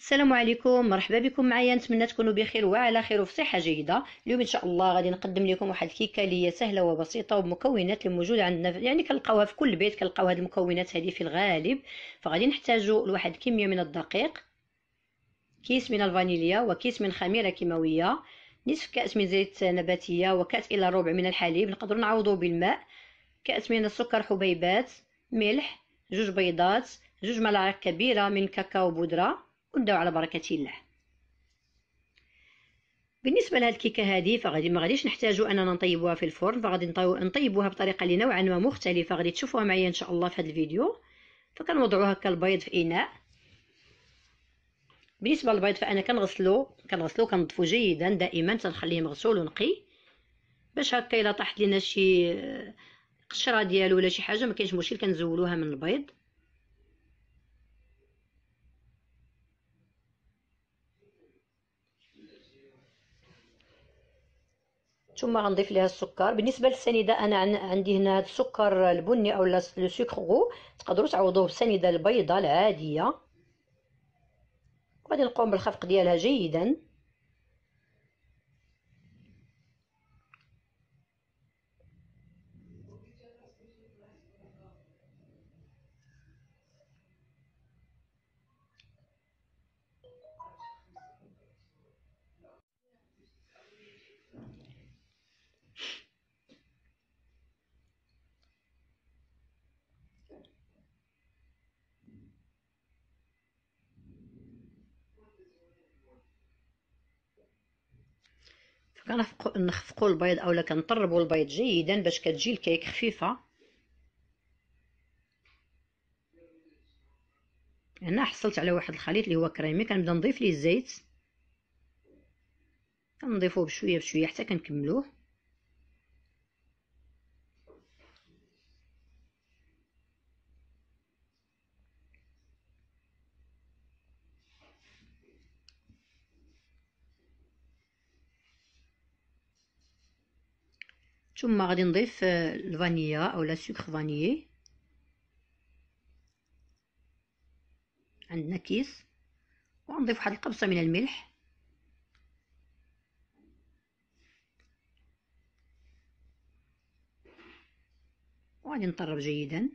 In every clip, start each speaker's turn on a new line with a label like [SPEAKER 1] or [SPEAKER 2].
[SPEAKER 1] السلام عليكم مرحبا بكم معايا نتمنى تكونوا بخير وعلى خير وفي صحه جيده اليوم ان شاء الله غادي نقدم لكم واحد الكيكه اللي هي سهله وبسيطه وبمكونات اللي موجوده عندنا يعني كنلقاوها في كل بيت كنلقاو هاد المكونات هذه في الغالب فغادي نحتاجوا لواحد كميه من الدقيق كيس من الفانيليا وكيس من خميره كيماويه نصف كاس من زيت نباتيه وكاس الى ربع من الحليب نقدروا نعوضوا بالماء كاس من السكر حبيبات ملح جوج بيضات جوج ملاعق كبيره من كاكاو بودره وداو على بركه الله بالنسبه لهاد الكيكه هادي فغادي ما غاديش نحتاجو اننا نطيبوها في الفرن فغادي نطيبوها بطريقه اللي نوعا ما مختلفه غادي تشوفوها معايا ان شاء الله في هذا الفيديو فكنوضعو هكا البيض في اناء بالنسبه للبيض فانا كنغسلو كنغسلو كنضفو جيدا دائما تنخليه مغسول ونقي باش هكا الا طاحت لينا شي آه، قشره ديالو ولا شي حاجه ما كاينش مشكل كنزولوها من البيض ثم غنضيف ليها السكر بالنسبه للسنيده انا عندي هنا السكر البني او لو غو تقدروا تعوضوه بسنيده البيضاء العاديه وغادي نقوم بالخفق ديالها جيدا كنخفقو نخفقو البيض اولا كنطربو البيض جيدا باش كتجي الكيك خفيفه هنا حصلت على واحد الخليط اللي هو كريمي كنبدا نضيف ليه الزيت كنضيفوه بشويه بشويه حتى كنكملوه ثم غادي نضيف آه، الفانيا اولا سكر فانيي عندنا كيس ونضيف واحد القبصه من الملح وغادي نطرب جيدا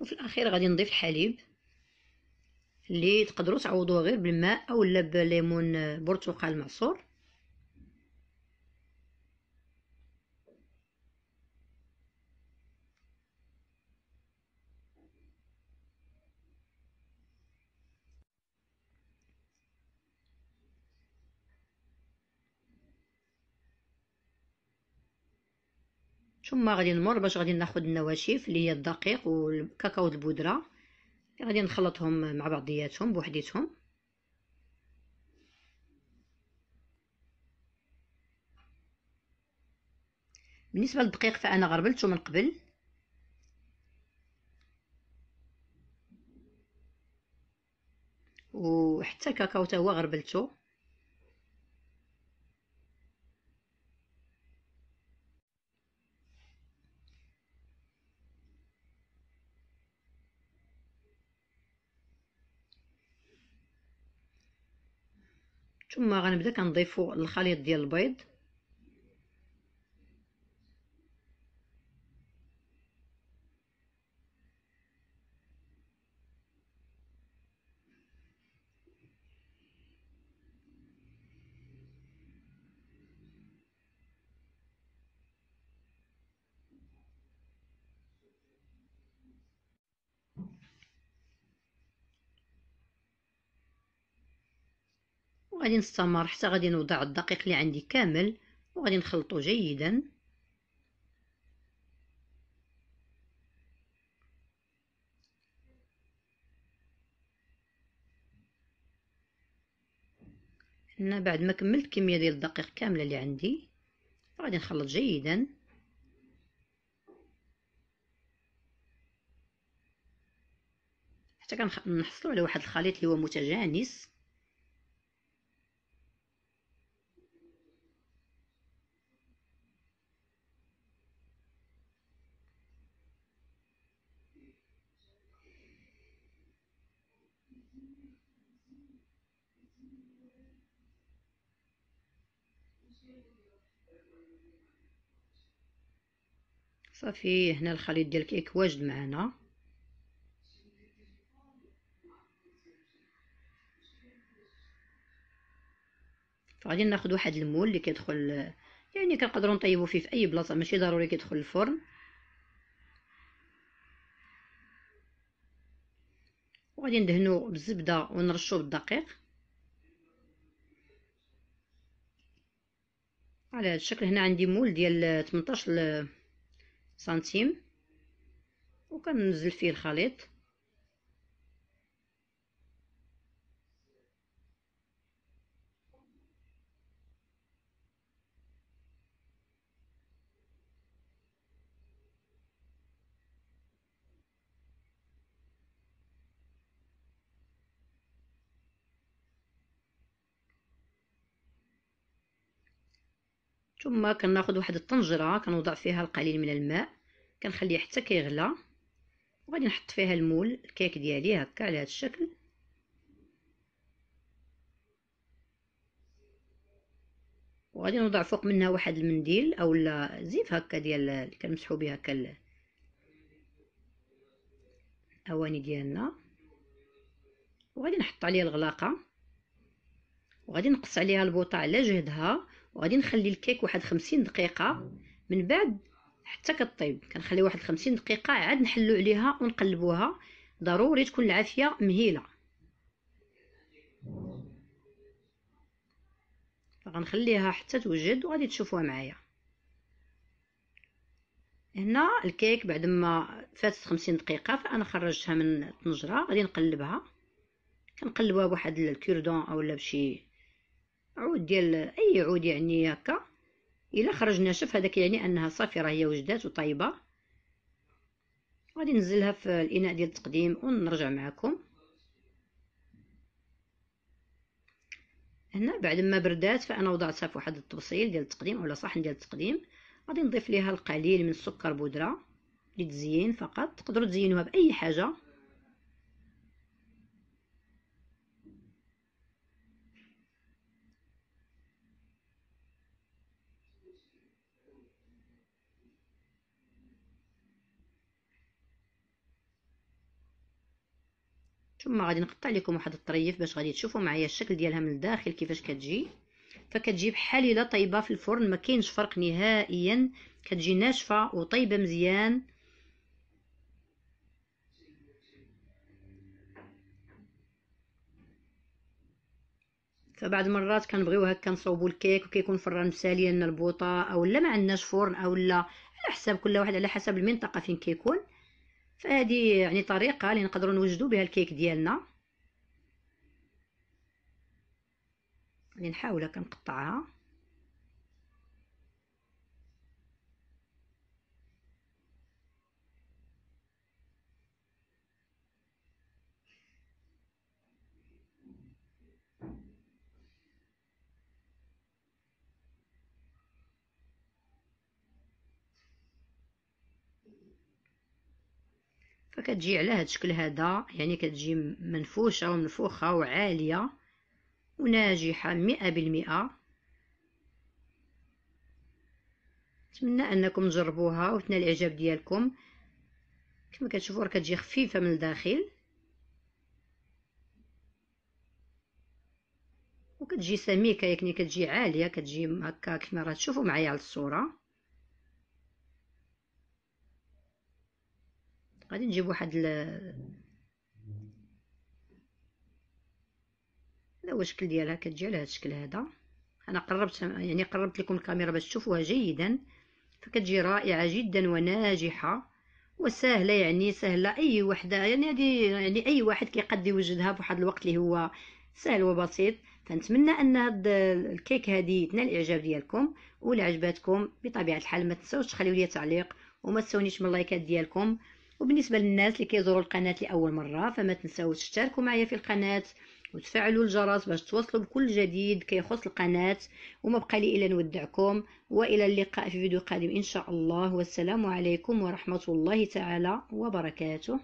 [SPEAKER 1] وفي الاخير غادي نضيف الحليب اللي تقدروا تعوضوه غير بالماء اولا بليمون برتقال معصور ثم غادي نمر باش غادي ناخذ النواشف اللي هي الدقيق والكاكاو البودره غادي نخلطهم مع بعضياتهم بوحديتهم بالنسبه للدقيق فانا غربلته من قبل وحتى كاكاو هو غربلته ثم غنبدا كنضيفو الخليط ديال البيض وغادي نستمر حتى غادي نوضع الدقيق اللي عندي كامل وغادي نخلطو جيدا هنا بعد ما كملت كميه ديال الدقيق كامله اللي عندي غادي نخلط جيدا حتى كنحصلوا على واحد الخليط اللي هو متجانس صافي هنا الخليط ديال الكيك واجد معنا غادي ناخذ واحد المول اللي كيدخل يعني كنقدروا نطيبوا فيه في اي بلاصه ماشي ضروري كيدخل الفرن وغادي ندهنو بالزبده ونرشو بالدقيق على هذا الشكل هنا عندي مول ديال 18 سنتيم وكنزل فيه الخليط ثم كناخذ واحد الطنجره كنوضع فيها القليل من الماء كنخليه حتى كيغلى وغادي نحط فيها المول الكيك ديالي هكا على هذا الشكل وغادي نوضع فوق منها واحد المنديل اولا زيف هكا ديال اللي كنمسحو بها هكا الاواني ديالنا وغادي نحط عليها الغلاقه وغادي نقص عليها البوطه على جهدها وغادي نخلي الكيك واحد خمسين دقيقه من بعد حتى كطيب كنخلي واحد خمسين دقيقه عاد نحلو عليها ونقلبوها ضروري تكون العافيه مهيله غنخليها حتى توجد وغادي تشوفوها معايا هنا الكيك بعد ما فاتت خمسين دقيقه فانا خرجتها من الطنجره غادي نقلبها كنقلبوها بواحد الكيردون اولا بشي عود ديال اي عود يعني هكا الا خرج ناشف هذاك يعني انها صافي راه هي وجدات وطايبه غادي ننزلها في الاناء ديال التقديم ونرجع معكم هنا بعد ما بردات فانا وضعتها في واحد الطبسيل ديال التقديم ولا صحن ديال التقديم غادي نضيف ليها القليل من السكر بودره للتزيين فقط تقدروا تزينوها باي حاجه ثم غادي نقطع لكم واحد الطريف باش غادي تشوفوا معايا الشكل ديالها من الداخل كيفاش كتجي فكتجي بحال الا طايبه في الفرن ما كاينش فرق نهائيا كتجي ناشفه وطيبه مزيان فبعض المرات كنبغيو هكا نصوبوا الكيك وكيكون الفران مسالي لنا البوطه اولا ما عندناش فرن اولا على حساب كل واحد على حسب المنطقه فين كيكون فهذه يعني طريقه اللي نقدروا نوجدوا بها الكيك ديالنا اللي نحاول كنقطعها فكتجي على هذا الشكل هذا يعني كتجي منفوشة ومنفوخة وعالية وناجحة مئة بالمئة نتمنى انكم تجربوها وتنال الاعجاب ديالكم كما كتشوفوا راه كتجي خفيفه من الداخل وكتجي سميكه يعني كتجي عاليه كتجي هكا كما راه تشوفوا معايا على الصوره غادي نجيب واحد ال هذا هو الشكل ديالها كتجي على هذا الشكل هذا انا قربت يعني قربت لكم الكاميرا باش تشوفوها جيدا فكتجي رائعه جدا وناجحه وسهله يعني سهله اي وحده يعني هذه يعني اي واحد كيقد يوجدها في واحد الوقت اللي هو سهل وبسيط فنتمنى ان هاد الكيك هذه تنال الاعجاب ديالكم ولا عجباتكم بطبيعه الحال ما تنساوش تخليو لي تعليق وما تنسونيش من اللايكات ديالكم وبالنسبه للناس اللي كيزوروا القناه لاول مره فما تنساوش تشتركوا معايا في القناه وتفعلوا الجرس باش توصلوا بكل جديد كيخص القناه وما بقى لي الا نودعكم والى اللقاء في فيديو قادم ان شاء الله والسلام عليكم ورحمه الله تعالى وبركاته